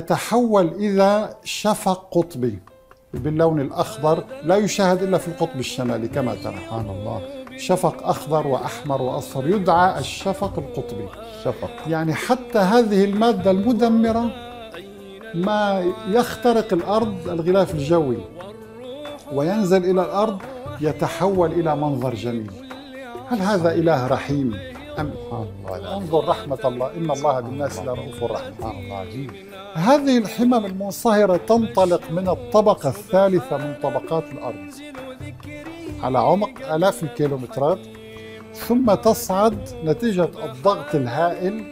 يتحول إذا شفق قطبي باللون الأخضر لا يشاهد إلا في القطب الشمالي كما ترى سبحان الله شفق أخضر وأحمر وأصفر يدعى الشفق القطبي شفق يعني حتى هذه المادة المدمرة ما يخترق الأرض الغلاف الجوي وينزل إلى الأرض يتحول إلى منظر جميل هل هذا إله رحيم أم الله انظر رحمة الله إن الله بالناس لرؤوف رحيم الله عجيب هذه الحمم المنصهرة تنطلق من الطبقة الثالثة من طبقات الأرض على عمق آلاف الكيلومترات ثم تصعد نتيجة الضغط الهائل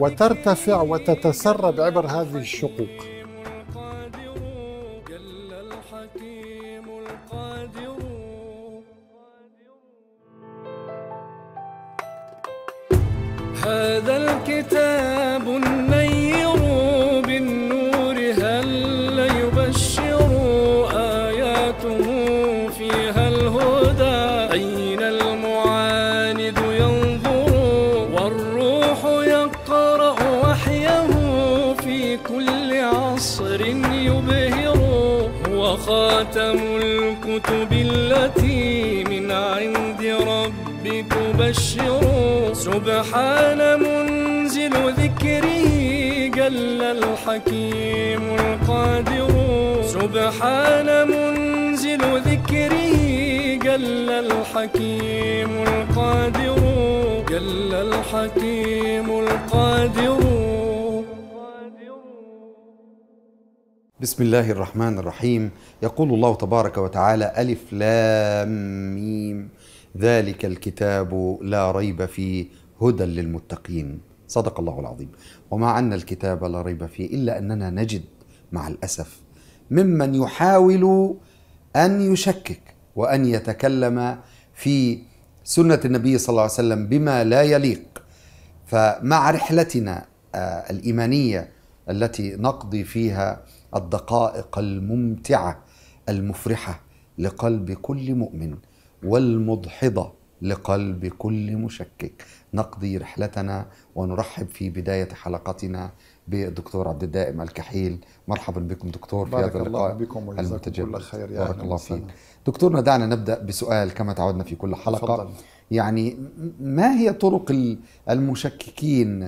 وترتفع وتتسرب عبر هذه الشقوق وخاتم الكتب التي من عند ربك بشر سبحان منزل ذكره جل الحكيم القادر سبحان منزل ذكره جل الحكيم القادر جل الحكيم القادر بسم الله الرحمن الرحيم يقول الله تبارك وتعالى ألف لام ميم ذلك الكتاب لا ريب فيه هدى للمتقين صدق الله العظيم ومع أن الكتاب لا ريب فيه إلا أننا نجد مع الأسف ممن يحاول أن يشكك وأن يتكلم في سنة النبي صلى الله عليه وسلم بما لا يليق فمع رحلتنا آه، الإيمانية التي نقضي فيها الدقائق الممتعه المفرحه لقلب كل مؤمن والمضحضه لقلب كل مشكك نقضي رحلتنا ونرحب في بدايه حلقتنا بالدكتور عبد الدائم الكحيل مرحبا بكم دكتور في هذا اللقاء بكم كل خير يا بارك الله فيك دكتورنا دعنا نبدا بسؤال كما تعودنا في كل حلقه فضل. يعني ما هي طرق المشككين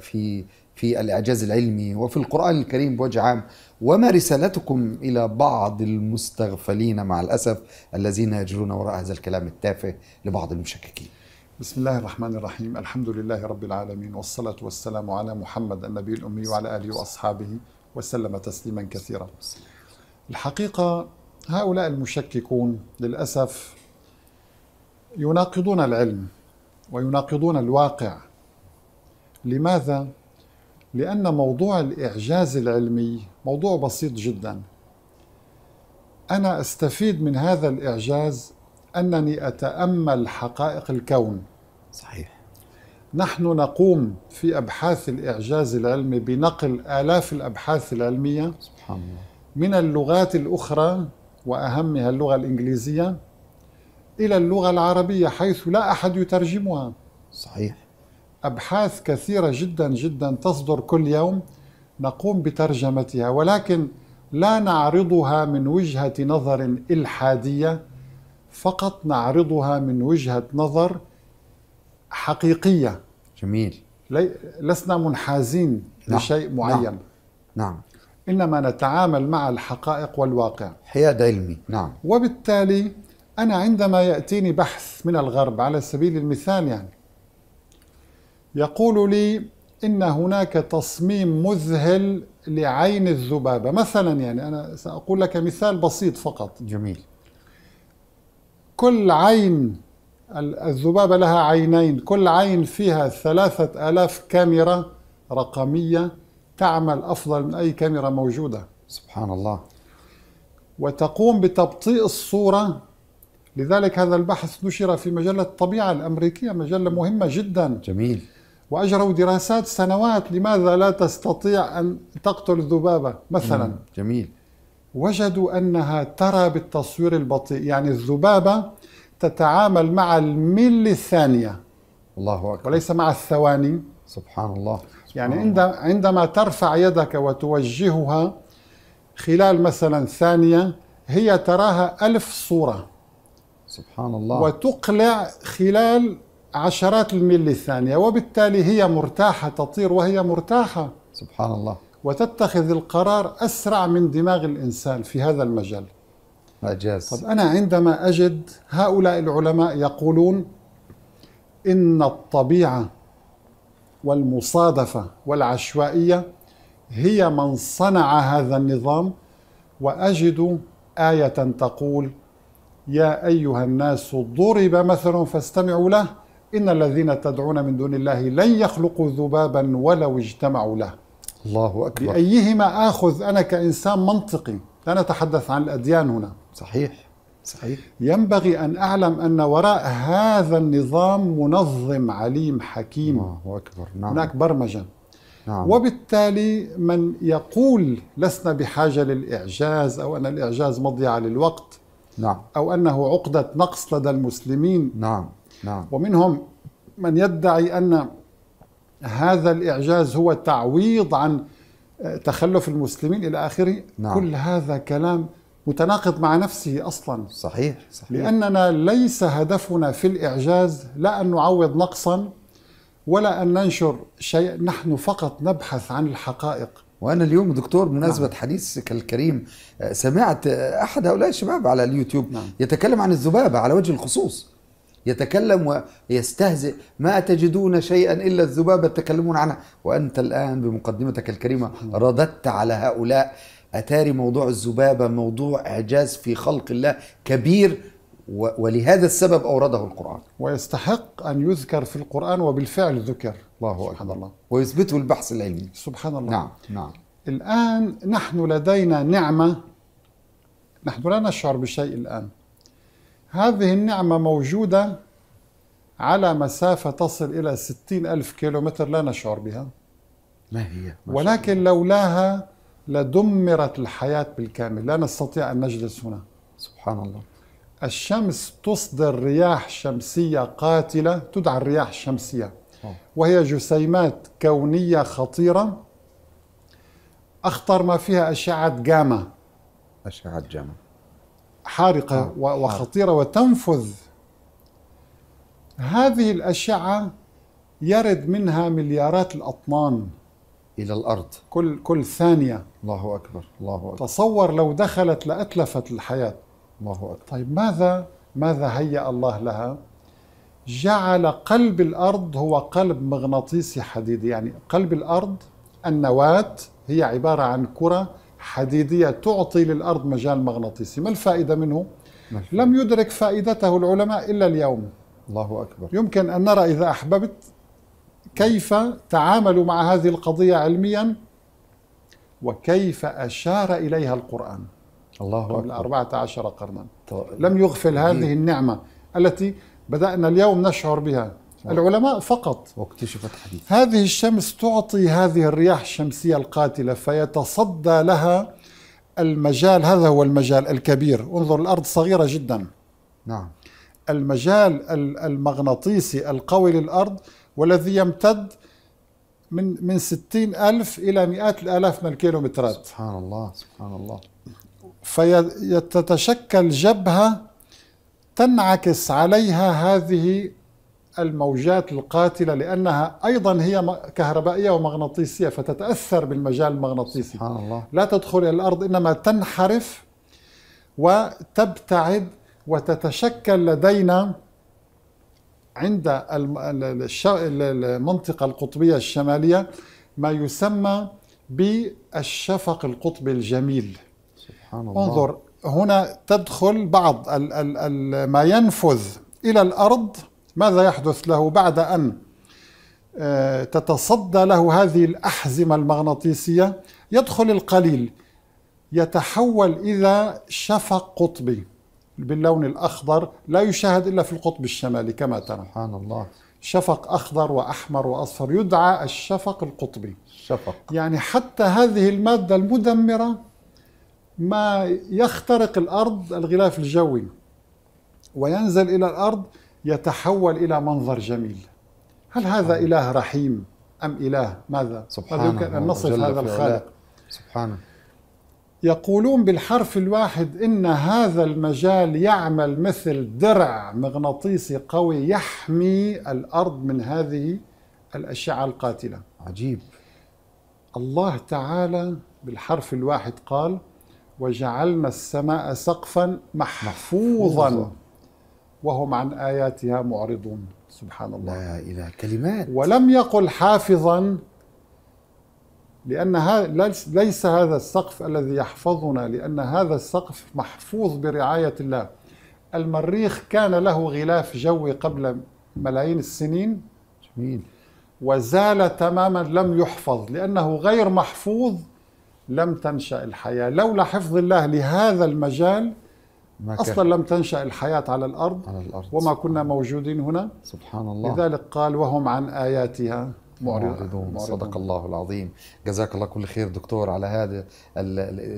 في في الإعجاز العلمي وفي القرآن الكريم بوجه عام وما رسالتكم إلى بعض المستغفلين مع الأسف الذين يجرون وراء هذا الكلام التافه لبعض المشككين بسم الله الرحمن الرحيم الحمد لله رب العالمين والصلاة والسلام على محمد النبي الأمي وعلى آله وأصحابه وسلم تسليما كثيرا الحقيقة هؤلاء المشككون للأسف يناقضون العلم ويناقضون الواقع لماذا؟ لأن موضوع الإعجاز العلمي موضوع بسيط جدا أنا أستفيد من هذا الإعجاز أنني أتأمل حقائق الكون صحيح نحن نقوم في أبحاث الإعجاز العلمي بنقل آلاف الأبحاث العلمية سبحان الله من اللغات الأخرى وأهمها اللغة الإنجليزية إلى اللغة العربية حيث لا أحد يترجمها صحيح أبحاث كثيرة جدا جدا تصدر كل يوم نقوم بترجمتها ولكن لا نعرضها من وجهة نظر إلحادية فقط نعرضها من وجهة نظر حقيقية جميل لي... لسنا منحازين نعم. لشيء نعم. معين نعم. نعم إنما نتعامل مع الحقائق والواقع حياد علمي نعم وبالتالي أنا عندما يأتيني بحث من الغرب على سبيل المثال يعني يقول لي إن هناك تصميم مذهل لعين الذبابة مثلا يعني أنا سأقول لك مثال بسيط فقط جميل كل عين الذبابة لها عينين كل عين فيها ثلاثة ألاف كاميرا رقمية تعمل أفضل من أي كاميرا موجودة سبحان الله وتقوم بتبطيء الصورة لذلك هذا البحث نشر في مجلة الطبيعة الأمريكية مجلة مهمة جدا جميل وأجروا دراسات سنوات لماذا لا تستطيع أن تقتل الذبابة مثلا جميل وجدوا أنها ترى بالتصوير البطيء يعني الذبابة تتعامل مع الملي الثانية الله أكبر وليس مع الثواني سبحان الله يعني سبحان يعني عندما عندما ترفع يدك وتوجهها خلال مثلا ثانية هي تراها ألف صورة سبحان الله وتقلع خلال عشرات الميلي الثانية وبالتالي هي مرتاحة تطير وهي مرتاحة سبحان الله وتتخذ القرار أسرع من دماغ الإنسان في هذا المجال أجاز طب أنا عندما أجد هؤلاء العلماء يقولون إن الطبيعة والمصادفة والعشوائية هي من صنع هذا النظام وأجد آية تقول يا أيها الناس ضرب مثل فاستمعوا له إن الذين تدعون من دون الله لن يخلقوا ذبابا ولو اجتمعوا له الله أكبر بأيهما آخذ أنا كإنسان منطقي لا نتحدث عن الأديان هنا صحيح صحيح ينبغي أن أعلم أن وراء هذا النظام منظم عليم حكيم الله أكبر نعم. هناك برمجة نعم. وبالتالي من يقول لسنا بحاجة للإعجاز أو أن الإعجاز مضيعة للوقت نعم. أو أنه عقدة نقص لدى المسلمين نعم نعم. ومنهم من يدعي أن هذا الإعجاز هو تعويض عن آه، تخلف المسلمين إلى آخره نعم. كل هذا كلام متناقض مع نفسه أصلا صحيح, صحيح لأننا ليس هدفنا في الإعجاز لا أن نعوض نقصا ولا أن ننشر شيء نحن فقط نبحث عن الحقائق وأنا اليوم دكتور بمناسبة نعم. حديثك الكريم آه، سمعت آه، أحد هؤلاء الشباب على اليوتيوب نعم. يتكلم عن الذبابة على وجه الخصوص يتكلم ويستهزئ ما تجدون شيئا إلا الذبابة تكلمون عنها وأنت الآن بمقدمتك الكريمة رددت على هؤلاء أتاري موضوع الذبابة موضوع إعجاز في خلق الله كبير ولهذا السبب أورده القرآن ويستحق أن يذكر في القرآن وبالفعل ذكر الله سبحان الله ويثبته البحث العلمي سبحان الله نعم نعم الآن نحن لدينا نعمة نحن لا نشعر بشيء الآن هذه النعمة موجودة على مسافة تصل إلى ستين ألف كيلومتر لا نشعر بها ما هي؟ ما ولكن لولاها لدمرت الحياة بالكامل لا نستطيع أن نجلس هنا سبحان الله الشمس تصدر رياح شمسية قاتلة تدعى الرياح الشمسية وهي جسيمات كونية خطيرة أخطر ما فيها أشعة جاما أشعة جاما حارقة نعم. وخطيرة وتنفذ هذه الأشعة يرد منها مليارات الأطنان إلى الأرض كل كل ثانية الله أكبر الله أكبر تصور لو دخلت لأتلفت الحياة الله أكبر طيب ماذا ماذا هيأ الله لها؟ جعل قلب الأرض هو قلب مغناطيسي حديدي يعني قلب الأرض النواة هي عبارة عن كرة حديدية تعطي للأرض مجال مغناطيسي ما الفائدة منه؟ ملحب. لم يدرك فائدته العلماء إلا اليوم الله أكبر يمكن أن نرى إذا أحببت كيف تعاملوا مع هذه القضية علميا وكيف أشار إليها القرآن الله أكبر قبل 14 قرنا طيب. لم يغفل هذه طيب. النعمة التي بدأنا اليوم نشعر بها نعم. العلماء فقط واكتشفت حديث هذه الشمس تعطي هذه الرياح الشمسية القاتلة فيتصدى لها المجال هذا هو المجال الكبير انظر الأرض صغيرة جدا نعم المجال المغناطيسي القوي للأرض والذي يمتد من من ستين ألف إلى مئات الآلاف من الكيلومترات سبحان الله سبحان الله فيتشكل جبهة تنعكس عليها هذه الموجات القاتلة لأنها أيضا هي كهربائية ومغناطيسية فتتأثر بالمجال المغناطيسي سبحان الله. لا تدخل إلى الأرض إنما تنحرف وتبتعد وتتشكل لدينا عند المنطقة القطبية الشمالية ما يسمى بالشفق القطبي الجميل سبحان الله. انظر هنا تدخل بعض ال ال ال ما ينفذ إلى الأرض ماذا يحدث له بعد أن آه، تتصدى له هذه الأحزمة المغناطيسية يدخل القليل يتحول إلى شفق قطبي باللون الأخضر لا يشاهد إلا في القطب الشمالي كما ترى سبحان الله شفق أخضر وأحمر وأصفر يدعى الشفق القطبي شفق يعني حتى هذه المادة المدمرة ما يخترق الأرض الغلاف الجوي وينزل إلى الأرض يتحول إلى منظر جميل هل هذا آه. إله رحيم أم إله ماذا؟ سبحانه يمكن أن نصف هذا الخالق سبحانه يقولون بالحرف الواحد إن هذا المجال يعمل مثل درع مغناطيسي قوي يحمي الأرض من هذه الأشعة القاتلة عجيب الله تعالى بالحرف الواحد قال وجعلنا السماء سقفا محفوظا, محفوظاً. وهم عن آياتها معرضون سبحان الله لا إله كلمات ولم يقل حافظا لأن ليس هذا السقف الذي يحفظنا لأن هذا السقف محفوظ برعاية الله المريخ كان له غلاف جوي قبل ملايين السنين جميل وزال تماما لم يحفظ لأنه غير محفوظ لم تنشأ الحياة لولا حفظ الله لهذا المجال اصلا لم تنشا الحياه على الارض, على الأرض وما كنا موجودين هنا سبحان الله لذلك قال وهم عن اياتها معرضون صدق الله العظيم جزاك الله كل خير دكتور على هذا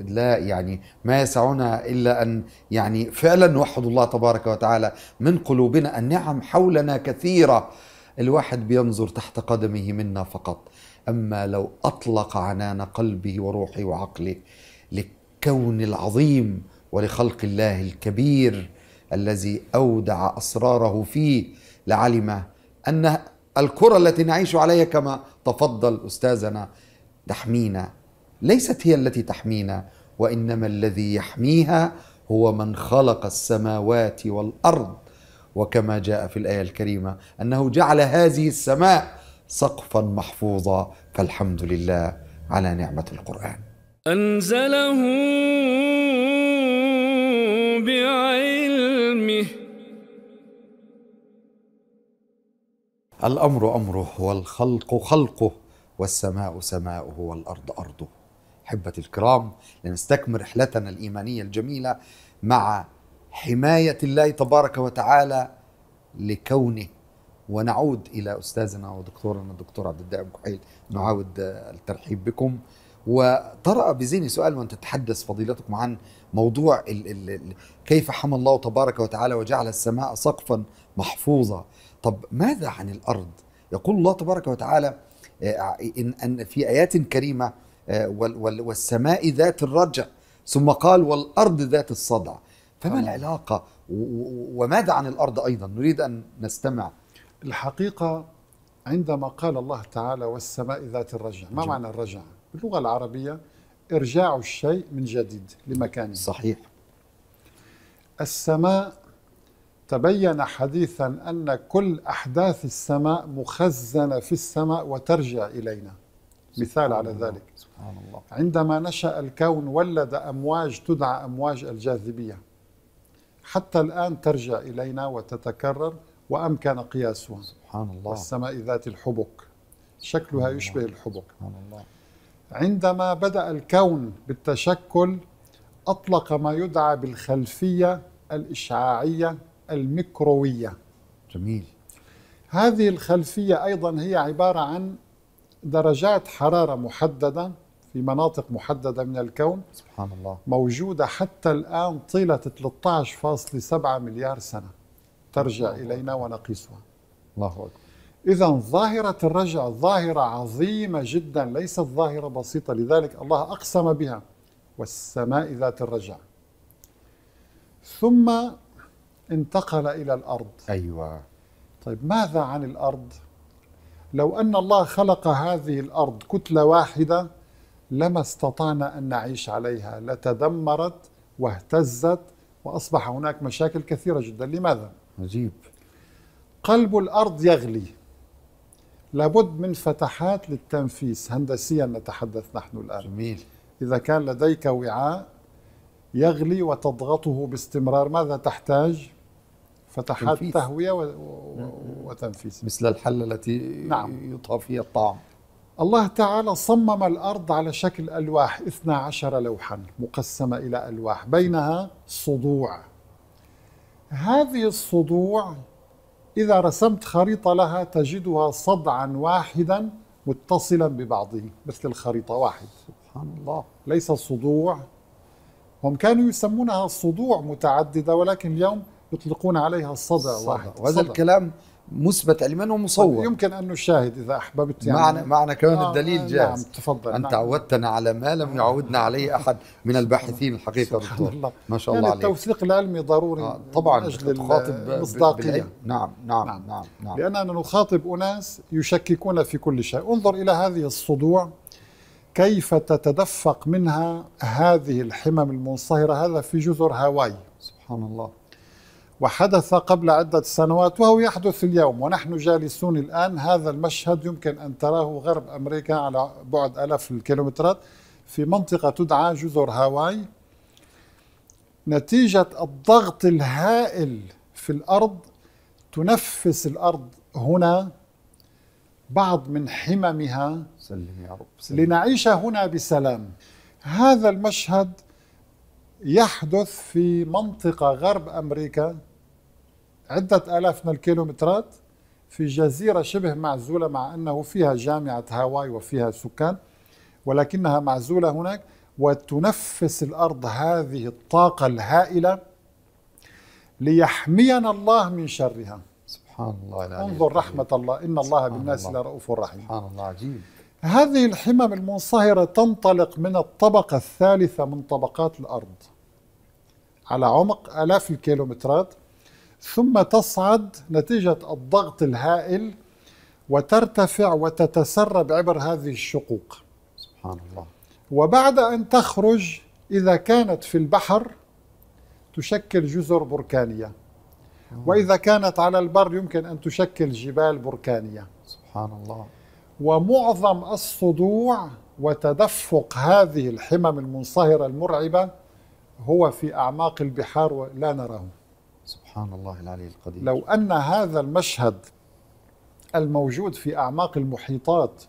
لا يعني ما يسعنا الا ان يعني فعلا نوحد الله تبارك وتعالى من قلوبنا النعم حولنا كثيره الواحد بينظر تحت قدمه منا فقط اما لو اطلق عنان قلبه وروحه وعقله للكون العظيم ولخلق الله الكبير الذي اودع اسراره فيه لعلم ان الكره التي نعيش عليها كما تفضل استاذنا تحمينا ليست هي التي تحمينا وانما الذي يحميها هو من خلق السماوات والارض وكما جاء في الايه الكريمه انه جعل هذه السماء سقفا محفوظا فالحمد لله على نعمه القران انزله الأمر أمره والخلق خلقه والسماء سماؤه والأرض أرضه حبة الكرام لنستكمل رحلتنا الإيمانية الجميلة مع حماية الله تبارك وتعالى لكونه ونعود إلى أستاذنا ودكتورنا الدكتور عبد الدائم كحيل نعاود الترحيب بكم وطرأ بذهني سؤال وأنت تتحدث فضيلتكم عن موضوع الـ الـ كيف حمى الله تبارك وتعالى وجعل السماء سقفا محفوظا طب ماذا عن الأرض يقول الله تبارك وتعالى آه، إن أن في آيات كريمة آه، والسماء ذات الرجع ثم قال والأرض ذات الصدع فما آه. العلاقة وماذا عن الأرض أيضا نريد أن نستمع الحقيقة عندما قال الله تعالى والسماء ذات الرجع ما نعم. معنى الرجع باللغة العربية إرجاع الشيء من جديد لمكانه صحيح السماء تبين حديثا أن كل أحداث السماء مخزنة في السماء وترجع إلينا مثال على ذلك سبحان الله. عندما نشأ الكون ولد أمواج تدعى أمواج الجاذبية حتى الآن ترجع إلينا وتتكرر وأمكن قياسها سبحان الله السماء ذات الحبك شكلها يشبه الحبك سبحان الله عندما بدأ الكون بالتشكل أطلق ما يدعى بالخلفية الإشعاعية الميكروية جميل هذه الخلفية أيضا هي عبارة عن درجات حرارة محددة في مناطق محددة من الكون سبحان الله موجودة حتى الآن طيلة 13.7 مليار سنة ترجع الله إلينا ونقيسها الله أكبر إذا ظاهرة الرجع ظاهرة عظيمة جدا ليست ظاهرة بسيطة لذلك الله أقسم بها والسماء ذات الرجع ثم انتقل إلى الأرض أيوة طيب ماذا عن الأرض؟ لو أن الله خلق هذه الأرض كتلة واحدة لما استطعنا أن نعيش عليها لتدمرت واهتزت وأصبح هناك مشاكل كثيرة جدا لماذا؟ عجيب قلب الأرض يغلي لابد من فتحات للتنفيس هندسيا نتحدث نحن الآن جميل إذا كان لديك وعاء يغلي وتضغطه باستمرار ماذا تحتاج؟ فتحات تنفيذ. تهوية وتنفيذ مثل الحلة التي نعم. يطهى فيها الطعام الله تعالى صمم الأرض على شكل ألواح 12 لوحا مقسمة إلى ألواح بينها صدوع هذه الصدوع إذا رسمت خريطة لها تجدها صدعا واحدا متصلا ببعضه مثل الخريطة واحد سبحان الله ليس صدوع هم كانوا يسمونها صدوع متعددة ولكن اليوم يطلقون عليها الصدع صح وهذا الكلام مثبت علما ومصور يمكن أن نشاهد إذا أحببت يعني معنا, معنا كمان آه الدليل آه، جاهز نعم تفضل أنت نعم. عودتنا على ما لم آه. يعودنا عليه أحد من الباحثين الحقيقة دكتور الله. يعني ما شاء يعني الله عليك التوثيق العلمي ضروري آه طبعا تخاطب مصداقية نعم نعم, نعم نعم نعم لأننا نخاطب أناس يشككون في كل شيء انظر إلى هذه الصدوع كيف تتدفق منها هذه الحمم المنصهرة هذا في جزر هاواي سبحان الله وحدث قبل عدة سنوات وهو يحدث اليوم ونحن جالسون الآن هذا المشهد يمكن أن تراه غرب أمريكا على بعد ألاف الكيلومترات في منطقة تدعى جزر هاواي نتيجة الضغط الهائل في الأرض تنفس الأرض هنا بعض من حممها سلم يا رب سلم. لنعيش هنا بسلام هذا المشهد يحدث في منطقة غرب أمريكا عدة آلاف من الكيلومترات في جزيرة شبه معزولة مع أنه فيها جامعة هاواي وفيها سكان ولكنها معزولة هناك وتنفس الأرض هذه الطاقة الهائلة ليحمينا الله من شرها سبحان الله العليم انظر رحمة الله إن الله بالناس لرؤوف رحيم سبحان الله عجيب هذه الحمم المنصهرة تنطلق من الطبقة الثالثة من طبقات الأرض على عمق آلاف الكيلومترات ثم تصعد نتيجة الضغط الهائل وترتفع وتتسرب عبر هذه الشقوق سبحان الله وبعد أن تخرج إذا كانت في البحر تشكل جزر بركانية آه. وإذا كانت على البر يمكن أن تشكل جبال بركانية سبحان الله ومعظم الصدوع وتدفق هذه الحمم المنصهرة المرعبة هو في أعماق البحار ولا نراه سبحان الله العلي القدير لو أن هذا المشهد الموجود في أعماق المحيطات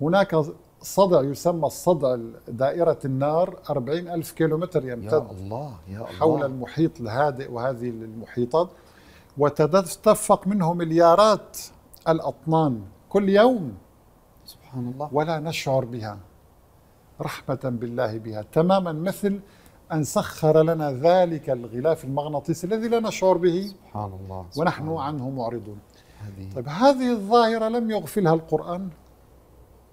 هناك صدع يسمى الصدع دائرة النار 40 ألف كيلومتر يمتد يا الله يا الله حول المحيط الهادئ وهذه المحيطات وتدفق منه مليارات الأطنان كل يوم سبحان الله ولا نشعر بها رحمة بالله بها تماما مثل أن سخر لنا ذلك الغلاف المغناطيسي الذي لا نشعر به سبحان الله سبحان ونحن عنه معرضون هذه. طيب هذه الظاهرة لم يغفلها القرآن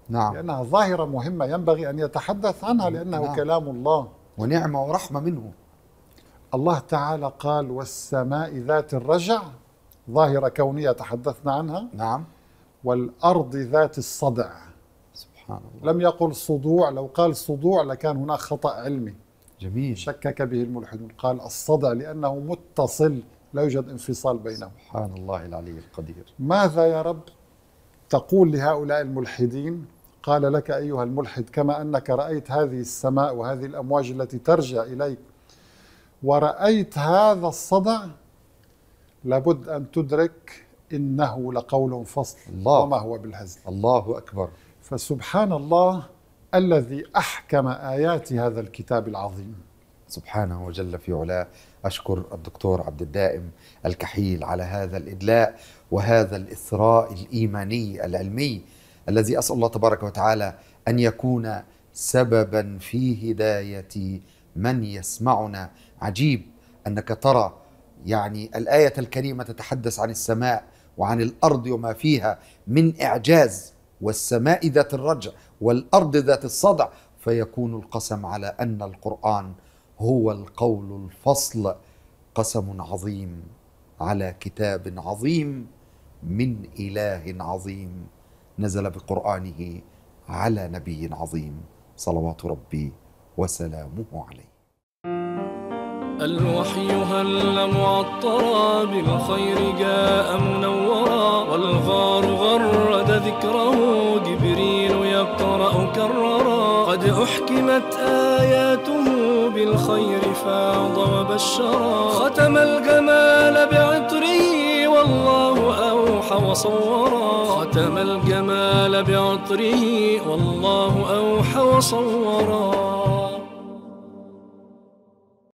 نعم لأنها ظاهرة مهمة ينبغي أن يتحدث عنها لأنه نعم. كلام الله ونعمة ورحمة منه الله تعالى قال والسماء ذات الرجع ظاهرة كونية تحدثنا عنها نعم والأرض ذات الصدع سبحان الله لم يقل صدوع لو قال صدوع لكان هناك خطأ علمي جميل شكك به الملحدون قال الصدع لأنه متصل لا يوجد انفصال بينه سبحان الله العلي القدير ماذا يا رب تقول لهؤلاء الملحدين قال لك أيها الملحد كما أنك رأيت هذه السماء وهذه الأمواج التي ترجع إليك ورأيت هذا الصدع لابد أن تدرك إنه لقول فصل الله وما هو بالهزل الله أكبر فسبحان الله الذي أحكم آيات هذا الكتاب العظيم سبحانه وجل في علاه أشكر الدكتور عبد الدائم الكحيل على هذا الإدلاء وهذا الإثراء الإيماني العلمي الذي أسأل الله تبارك وتعالى أن يكون سببا في هداية من يسمعنا عجيب أنك ترى يعني الآية الكريمة تتحدث عن السماء وعن الأرض وما فيها من إعجاز والسماء ذات الرجع والأرض ذات الصدع فيكون القسم على أن القرآن هو القول الفصل قسم عظيم على كتاب عظيم من إله عظيم نزل بقرآنه على نبي عظيم صلوات ربي وسلامه عليه الوحي هل معطرا بالخير جاء منورا والغار غرد ذكره جبريل يقرأ كررا قد أحكمت آياته بالخير فاض وبشرا ختم الجمال بعطره والله أوحى وصورا ختم الجمال بعطره والله أوحى وصورا